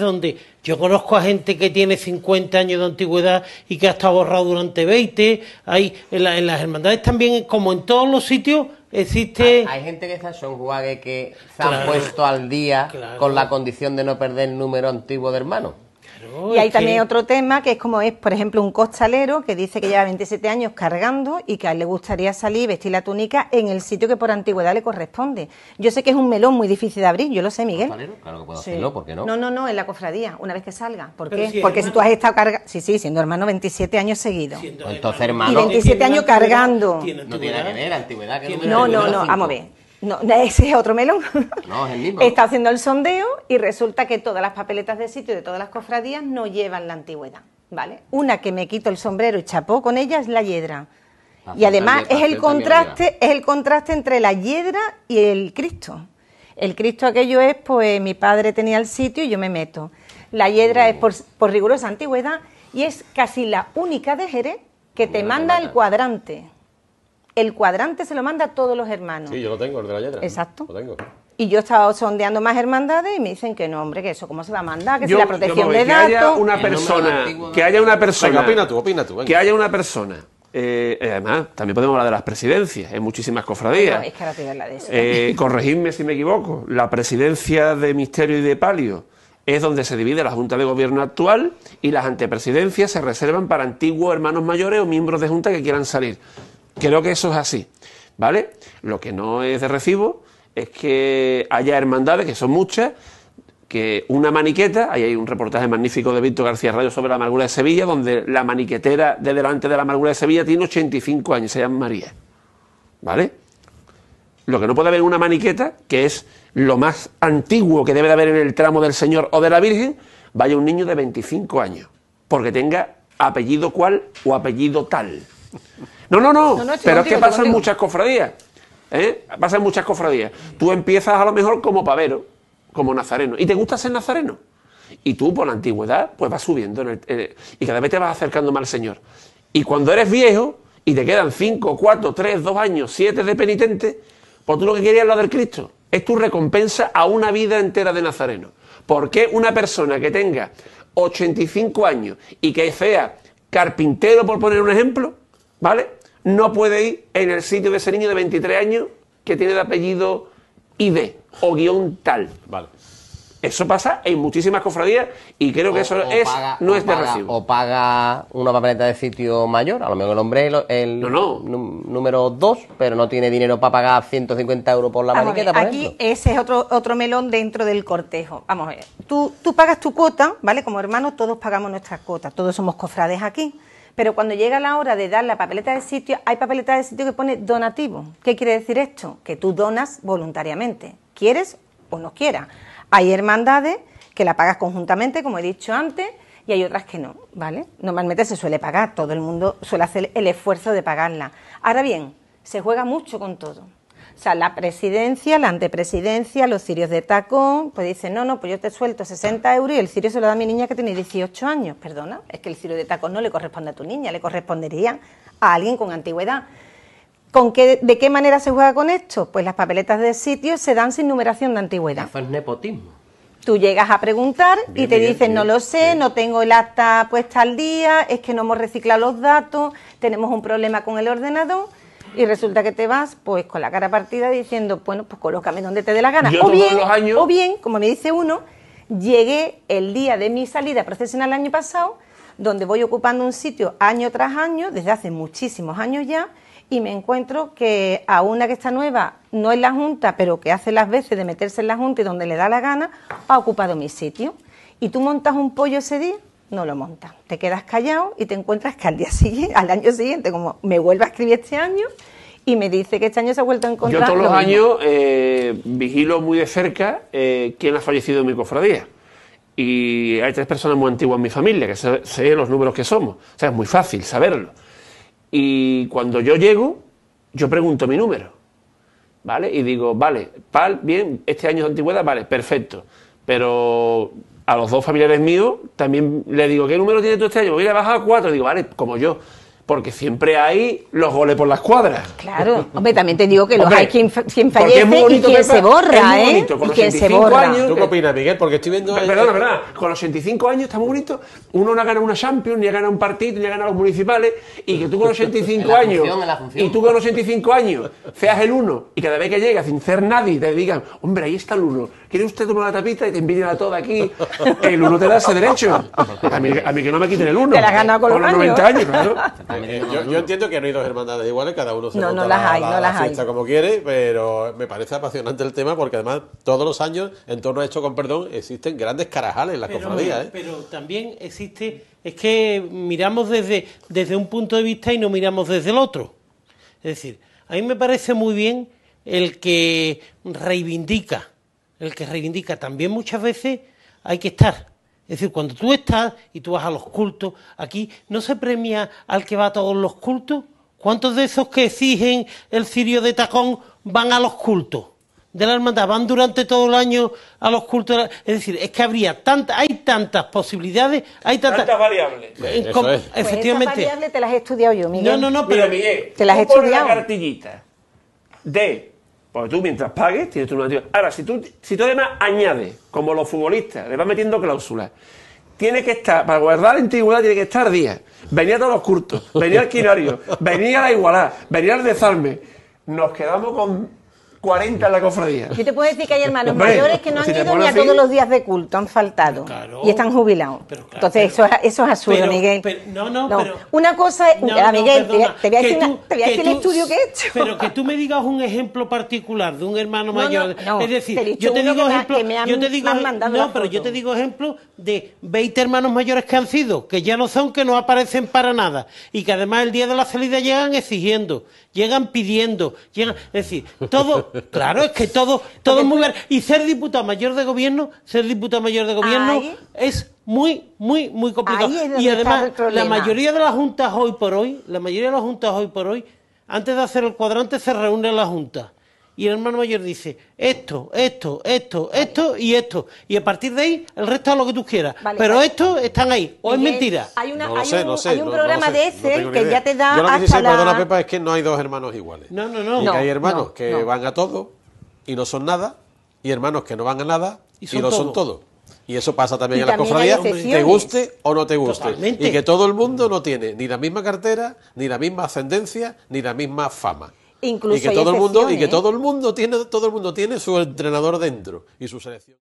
donde yo conozco a gente que tiene 50 años de antigüedad y que ha estado borrado durante 20, hay en, las hermandades también, como en todos los sitios, existe... Hay, gente que está son jugadores que se han puesto al día con la condición de no perder el número antiguo de hermanos y hay también otro tema que es como es, por ejemplo, un costalero que dice que lleva 27 años cargando y que a él le gustaría salir y vestir la túnica en el sitio que por antigüedad le corresponde. Yo sé que es un melón muy difícil de abrir, yo lo sé, Miguel. ¿Costalero? Claro que puedo hacerlo, ¿por qué no? No, no, no, en la cofradía, una vez que salga. ¿Por qué? Porque si tú has estado cargando... Sí, sí, siendo hermano 27 años seguido. Pues entonces, hermano... Y 27 años cargando. no tiene nada que ver, antigüedad. Que no, no, no, vamos a ver no, ese es otro melón. Está haciendo el sondeo y resulta que todas las papeletas de sitio de todas las cofradías no llevan la antigüedad, ¿vale? Una que me quito el sombrero y chapó con ella es la hiedra. y además es el contraste, es el contraste entre la hiedra y el Cristo. El Cristo aquello es, pues mi padre tenía el sitio y yo me meto. La hiedra es por, rigurosa antigüedad y es casi la única de Jerez que te manda el cuadrante el cuadrante se lo manda a todos los hermanos. Sí, yo lo tengo, el de la letra. Exacto. Y yo estaba sondeando más hermandades y me dicen que no, hombre, que eso, ¿cómo se va a mandar? Que si la protección de datos. Que haya una persona. Que haya una persona. Venga, opina tú, opina tú. Que haya una persona. Eh, además, también podemos hablar de las presidencias, en muchísimas cofradías. es de eh, corregidme si me equivoco. La presidencia de Misterio y de Palio es donde se divide la Junta de Gobierno actual y las antepresidencias se reservan para antiguos hermanos mayores o miembros de Junta que quieran salir. Creo que eso es así, ¿vale? Lo que no es de recibo es que haya hermandades, que son muchas, que una maniqueta, ahí hay un reportaje magnífico de Víctor García Rayo sobre la amargura de Sevilla, donde la maniquetera de delante de la amargura de Sevilla tiene 85 años, se llama María, ¿vale? Lo que no puede haber una maniqueta, que es lo más antiguo que debe de haber en el tramo del Señor o de la Virgen, vaya un niño de 25 años, porque tenga apellido cual o apellido tal. No, no, no. pero es que pasan muchas cofradías. ¿eh? Pasan muchas cofradías. Tú empiezas a lo mejor como pavero, como nazareno. ¿Y te gusta ser nazareno? Y tú, por la antigüedad, pues vas subiendo y cada vez te vas acercando más al Señor. Y cuando eres viejo y te quedan 5, 4, 3, 2 años, 7 de penitente, pues tú lo que querías es lo del Cristo. Es tu recompensa a una vida entera de nazareno. ¿Por qué una persona que tenga 85 años y que sea carpintero, por poner un ejemplo, ¿vale? no puede ir en el sitio de ese niño de 23 años que tiene el apellido ID o guión tal. Vale. Eso pasa en muchísimas cofradías y creo que eso es, no es de recibo. O paga una papeleta de sitio mayor, a lo mejor el hombre es el número 2, pero no tiene dinero para pagar 150 euros por la Vamos mariqueta, Aquí ese es otro, otro melón dentro del cortejo. Vamos a ver, tú, tú pagas tu cuota, ¿vale? Como hermanos todos pagamos nuestras cuotas, todos somos cofrades aquí pero cuando llega la hora de dar la papeleta de sitio, hay papeleta de sitio que pone donativo. ¿Qué quiere decir esto? Que tú donas voluntariamente, quieres o no quieras. Hay hermandades que la pagas conjuntamente, como he dicho antes, y hay otras que no, ¿vale? Normalmente se suele pagar, todo el mundo suele hacer el esfuerzo de pagarla. Ahora bien, se juega mucho con todo. O sea, la presidencia, la antepresidencia, los cirios de tacón, pues dicen, no, no, pues yo te suelto 60 euros y el cirio se lo da a mi niña que tiene 18 años. Perdona, es que el cirio de tacón no le corresponde a tu niña, le correspondería a alguien con antigüedad. ¿Con qué, ¿De qué manera se juega con esto? Pues las papeletas de sitio se dan sin numeración de antigüedad. Eso es nepotismo. Tú llegas a preguntar y te dicen, no lo sé, no tengo el acta puesta al día, es que no hemos reciclado los datos, tenemos un problema con el ordenador y resulta que te vas pues con la cara partida diciendo, bueno, pues colócame donde te dé la gana. o, bien, o bien, como me dice uno, llegué el día de mi salida profesional el año pasado, donde voy ocupando un sitio año tras año, desde hace muchísimos años ya, y me encuentro que a una que está nueva, no en la Junta, pero que hace las veces de meterse en la Junta y donde le da la gana, ha ocupado mi sitio. Y tú montas un pollo ese día no lo monta Te quedas callado y te encuentras que al año siguiente, como me vuelve a escribir este año y me dice que este año se ha vuelto a encontrar. Yo todos los años eh, vigilo muy de cerca eh, quién ha fallecido en mi cofradía. Y hay tres personas muy antiguas en mi familia, que sé, los números que somos. O sea, es muy fácil saberlo. Y cuando yo llego, yo pregunto mi número. ¿Vale? Y digo, vale, pal, bien, este año de antigüedad, vale, perfecto. Pero a los dos familiares míos también le digo, ¿qué número tiene tu este año? Voy a bajar a cuatro. Digo, vale, como yo. Porque siempre hay los goles por las cuadras. Claro, hombre, también te digo que los hay quien, fallece y quien se borra, ¿eh? con y quien se borra. ¿Tú qué eh, opinas, Miguel? Porque estoy viendo. Perdona, con los 85 años está muy bonito. Uno no ha ganado una Champions, ni ha ganado un partido, ni ha ganado los municipales. Y que tú con los 85 años. y tú con los 85 años seas el uno. Y cada vez que llegas sin ser nadie, te digan, hombre, ahí está el uno ¿Quiere usted tomar la tapita y te envidian a todo aquí? El uno te da ese derecho. A mí, que no me quiten el uno. Te la has ganado con, los 90 años. ¿no? yo, entiendo que no hay dos hermandades iguales, cada uno se no, no las hay, no las hay. como quiere, pero me parece apasionante el tema porque además todos los años, en torno a esto con perdón, existen grandes carajales en las cofradías. ¿eh? Pero también existe, es que miramos desde, desde un punto de vista y no miramos desde el otro. Es decir, a mí me parece muy bien el que reivindica el que reivindica también muchas veces, hay que estar. Es decir, cuando tú estás y tú vas a los cultos, aquí no se premia al que va a todos los cultos. ¿Cuántos de esos que exigen el cirio de tacón van a los cultos de la hermandad? Van durante todo el año a los cultos. Es decir, es que habría tantas, hay tantas posibilidades, hay tantas, variables. Eh, pues efectivamente. variables te las he estudiado yo, Miguel. No, no, no, pero te las he estudiado. La cartillita de porque tú mientras pagues tienes tu normativa. Ahora, si tú, si tú además añades, como los futbolistas, le vas metiendo cláusulas, tiene que estar, para guardar la antigüedad tiene que estar días. Venía todos los curtos, venía al quinario, venía a la igualdad, venía al desarme. Nos quedamos con 40 la cofradía. Yo te puedo decir que hay hermanos mayores que no han ido ni a todos los días de culto, han faltado y están jubilados. Entonces, eso, es absurdo, Miguel. no, no, una cosa es. Miguel, te, voy a decir, el estudio que he hecho. Pero que tú me digas un ejemplo particular de un hermano mayor. es decir, yo, te digo ejemplo, yo No, pero yo te digo ejemplo de 20 hermanos mayores que han sido, que ya no son, que no aparecen para nada y que además el día de la salida llegan exigiendo, llegan pidiendo, llegan. Es decir, todo. Claro, es que todo, todo es muy Y ser diputado mayor de gobierno, ser diputado mayor de gobierno es muy, muy, muy complicado. Y además, la mayoría de las juntas hoy por hoy, la mayoría de las juntas hoy por hoy, antes de hacer el cuadrante se reúne la junta y el hermano mayor dice esto, esto, esto, esto y esto. Y a partir de ahí, el resto es lo que tú quieras. Pero pues, estos están ahí. ¿O es mentira? Hay, un, hay, un, programa de ese que ya te da. Yo lo que la... Pepa, es que no hay dos hermanos iguales. No, no, no. hay hermanos que van a todo y no son nada, y hermanos que no van a nada y, son son todo. Y eso pasa también a en las cofradías, te guste o no te guste. Y que todo el mundo no tiene ni la misma cartera, ni la misma ascendencia, ni la misma fama y que todo el mundo y que ¿eh? todo el mundo tiene todo el mundo tiene su entrenador dentro y su selección.